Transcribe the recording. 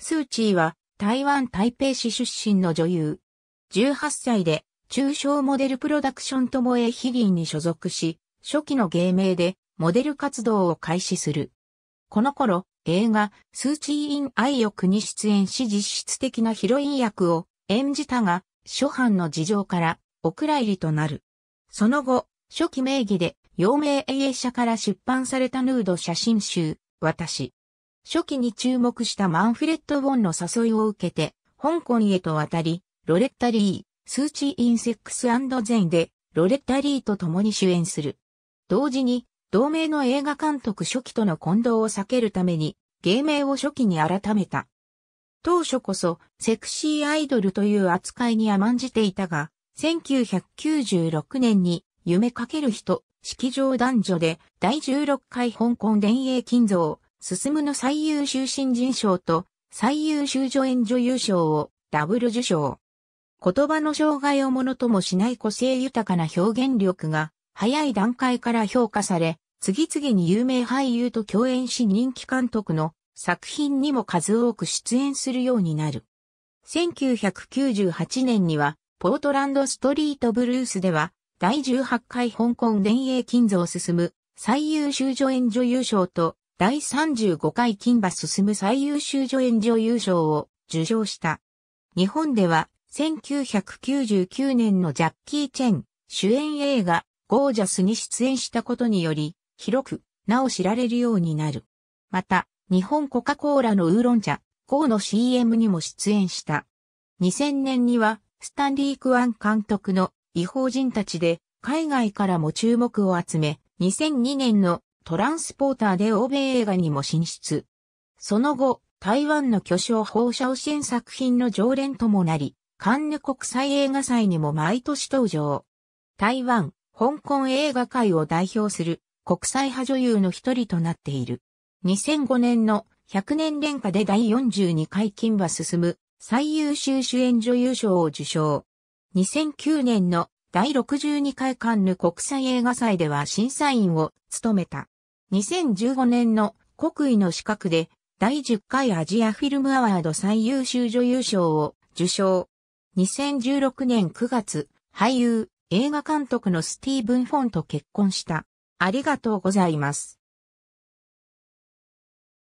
スー・チーは台湾台北市出身の女優。18歳で中小モデルプロダクションともえヒギンに所属し、初期の芸名でモデル活動を開始する。この頃、映画、スーチーイン愛をに出演し実質的なヒロイン役を演じたが、初版の事情から、お蔵入りとなる。その後、初期名義で、陽明英社から出版されたヌード写真集、私、初期に注目したマンフレッド・ウォンの誘いを受けて、香港へと渡り、ロレッタ・リー、スーチー・インセックス・ゼンで、ロレッタ・リーと共に主演する。同時に、同名の映画監督初期との混同を避けるために、芸名を初期に改めた。当初こそ、セクシーアイドルという扱いに甘んじていたが、1996年に、夢かける人、式場男女で、第16回香港電影金像、進むの最優秀新人賞と最優秀助演女優賞をダブル受賞。言葉の障害をものともしない個性豊かな表現力が早い段階から評価され、次々に有名俳優と共演し人気監督の作品にも数多く出演するようになる。1998年には、ポートランドストリートブルースでは、第18回香港電影金像進む最優秀助演女優賞と第35回金馬進む最優秀助演女優賞を受賞した。日本では1999年のジャッキー・チェン主演映画ゴージャスに出演したことにより広くなお知られるようになる。また、日本コカ・コーラのウーロン茶、ゴーの CM にも出演した。2000年には、スタンリー・クワン監督の違法人たちで、海外からも注目を集め、2002年のトランスポーターで欧米映画にも進出。その後、台湾の巨匠放射支援作品の常連ともなり、カンヌ国際映画祭にも毎年登場。台湾、香港映画界を代表する国際派女優の一人となっている。2005年の100年連覇で第42回金馬進む最優秀主演女優賞を受賞。2009年の第62回カンヌ国際映画祭では審査員を務めた。2015年の国威の資格で第10回アジアフィルムアワード最優秀女優賞を受賞。2016年9月、俳優、映画監督のスティーブン・フォンと結婚した。ありがとうございます。